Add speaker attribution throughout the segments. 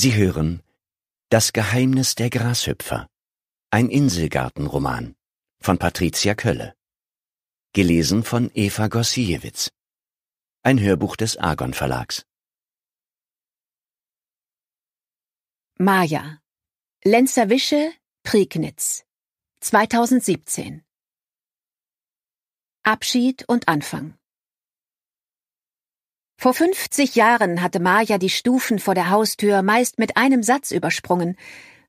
Speaker 1: Sie hören Das Geheimnis der Grashüpfer, ein Inselgartenroman von Patricia Kölle. Gelesen von Eva Gossiewicz. Ein Hörbuch des Argon Verlags. Maja. Wische, Prignitz. 2017. Abschied und Anfang. Vor 50 Jahren hatte Maja die Stufen vor der Haustür meist mit einem Satz übersprungen.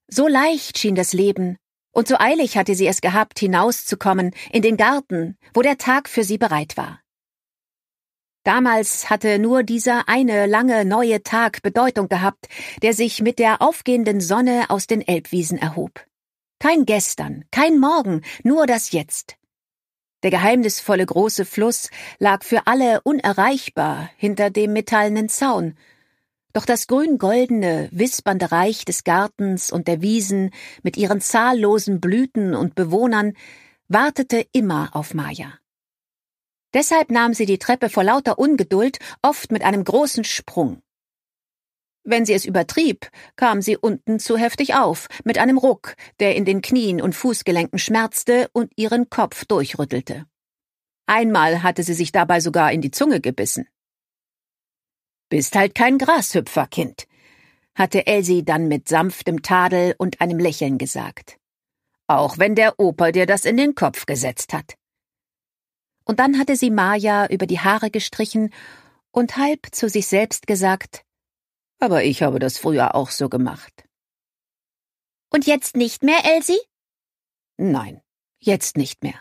Speaker 1: So leicht schien das Leben. Und so eilig hatte sie es gehabt, hinauszukommen, in den Garten, wo der Tag für sie bereit war. Damals hatte nur dieser eine lange neue Tag Bedeutung gehabt, der sich mit der aufgehenden Sonne aus den Elbwiesen erhob. Kein Gestern, kein Morgen, nur das Jetzt. Der geheimnisvolle große Fluss lag für alle unerreichbar hinter dem metallenen Zaun, doch das grün-goldene, wispernde Reich des Gartens und der Wiesen mit ihren zahllosen Blüten und Bewohnern wartete immer auf Maya. Deshalb nahm sie die Treppe vor lauter Ungeduld oft mit einem großen Sprung. Wenn sie es übertrieb, kam sie unten zu heftig auf, mit einem Ruck, der in den Knien und Fußgelenken schmerzte und ihren Kopf durchrüttelte. Einmal hatte sie sich dabei sogar in die Zunge gebissen. Bist halt kein Grashüpfer, Kind, hatte Elsie dann mit sanftem Tadel und einem Lächeln gesagt. Auch wenn der Opa dir das in den Kopf gesetzt hat. Und dann hatte sie Maja über die Haare gestrichen und halb zu sich selbst gesagt, aber ich habe das früher auch so gemacht. Und jetzt nicht mehr, Elsie? Nein, jetzt nicht mehr.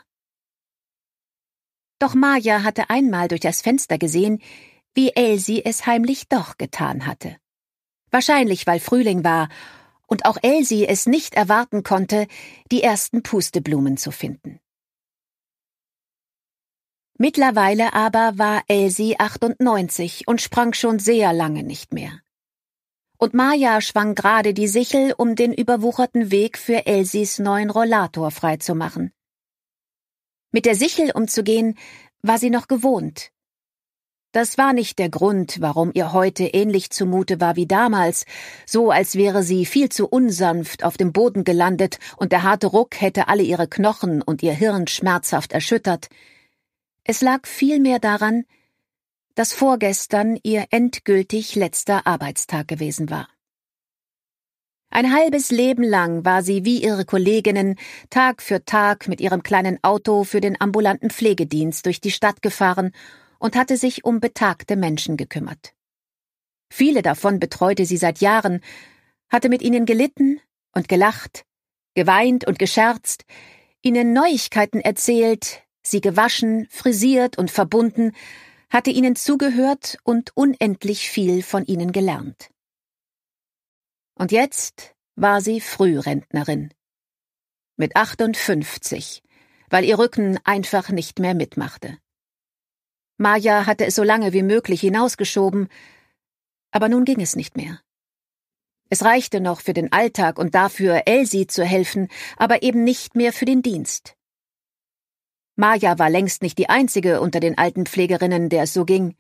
Speaker 1: Doch Maja hatte einmal durch das Fenster gesehen, wie Elsie es heimlich doch getan hatte. Wahrscheinlich, weil Frühling war und auch Elsie es nicht erwarten konnte, die ersten Pusteblumen zu finden. Mittlerweile aber war Elsie 98 und sprang schon sehr lange nicht mehr und Maja schwang gerade die Sichel, um den überwucherten Weg für Elsies neuen Rollator freizumachen. Mit der Sichel umzugehen, war sie noch gewohnt. Das war nicht der Grund, warum ihr heute ähnlich zumute war wie damals, so als wäre sie viel zu unsanft auf dem Boden gelandet und der harte Ruck hätte alle ihre Knochen und ihr Hirn schmerzhaft erschüttert. Es lag vielmehr daran, dass vorgestern ihr endgültig letzter Arbeitstag gewesen war. Ein halbes Leben lang war sie wie ihre Kolleginnen Tag für Tag mit ihrem kleinen Auto für den ambulanten Pflegedienst durch die Stadt gefahren und hatte sich um betagte Menschen gekümmert. Viele davon betreute sie seit Jahren, hatte mit ihnen gelitten und gelacht, geweint und gescherzt, ihnen Neuigkeiten erzählt, sie gewaschen, frisiert und verbunden, hatte ihnen zugehört und unendlich viel von ihnen gelernt. Und jetzt war sie Frührentnerin. Mit 58, weil ihr Rücken einfach nicht mehr mitmachte. Maja hatte es so lange wie möglich hinausgeschoben, aber nun ging es nicht mehr. Es reichte noch für den Alltag und dafür, Elsie zu helfen, aber eben nicht mehr für den Dienst. Maja war längst nicht die einzige unter den alten Pflegerinnen, der es so ging.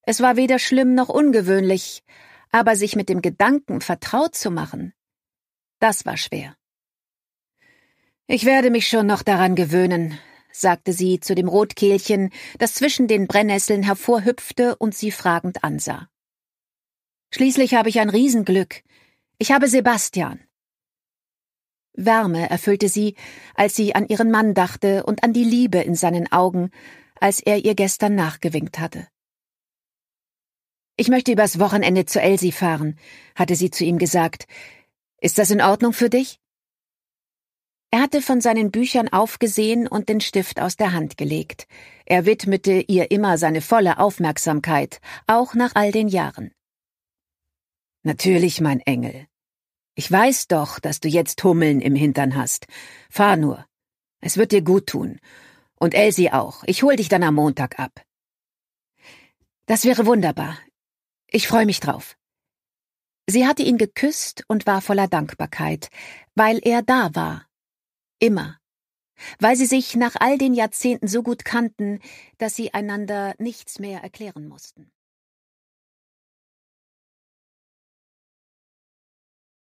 Speaker 1: Es war weder schlimm noch ungewöhnlich, aber sich mit dem Gedanken vertraut zu machen, das war schwer. Ich werde mich schon noch daran gewöhnen, sagte sie zu dem Rotkehlchen, das zwischen den Brennnesseln hervorhüpfte und sie fragend ansah. Schließlich habe ich ein Riesenglück. Ich habe Sebastian. Wärme erfüllte sie, als sie an ihren Mann dachte und an die Liebe in seinen Augen, als er ihr gestern nachgewinkt hatte. Ich möchte übers Wochenende zu Elsie fahren, hatte sie zu ihm gesagt. Ist das in Ordnung für dich? Er hatte von seinen Büchern aufgesehen und den Stift aus der Hand gelegt. Er widmete ihr immer seine volle Aufmerksamkeit, auch nach all den Jahren. Natürlich, mein Engel, ich weiß doch, dass du jetzt Hummeln im Hintern hast. Fahr nur. Es wird dir gut tun. Und Elsie auch. Ich hol dich dann am Montag ab. Das wäre wunderbar. Ich freue mich drauf. Sie hatte ihn geküsst und war voller Dankbarkeit, weil er da war. Immer. Weil sie sich nach all den Jahrzehnten so gut kannten, dass sie einander nichts mehr erklären mussten.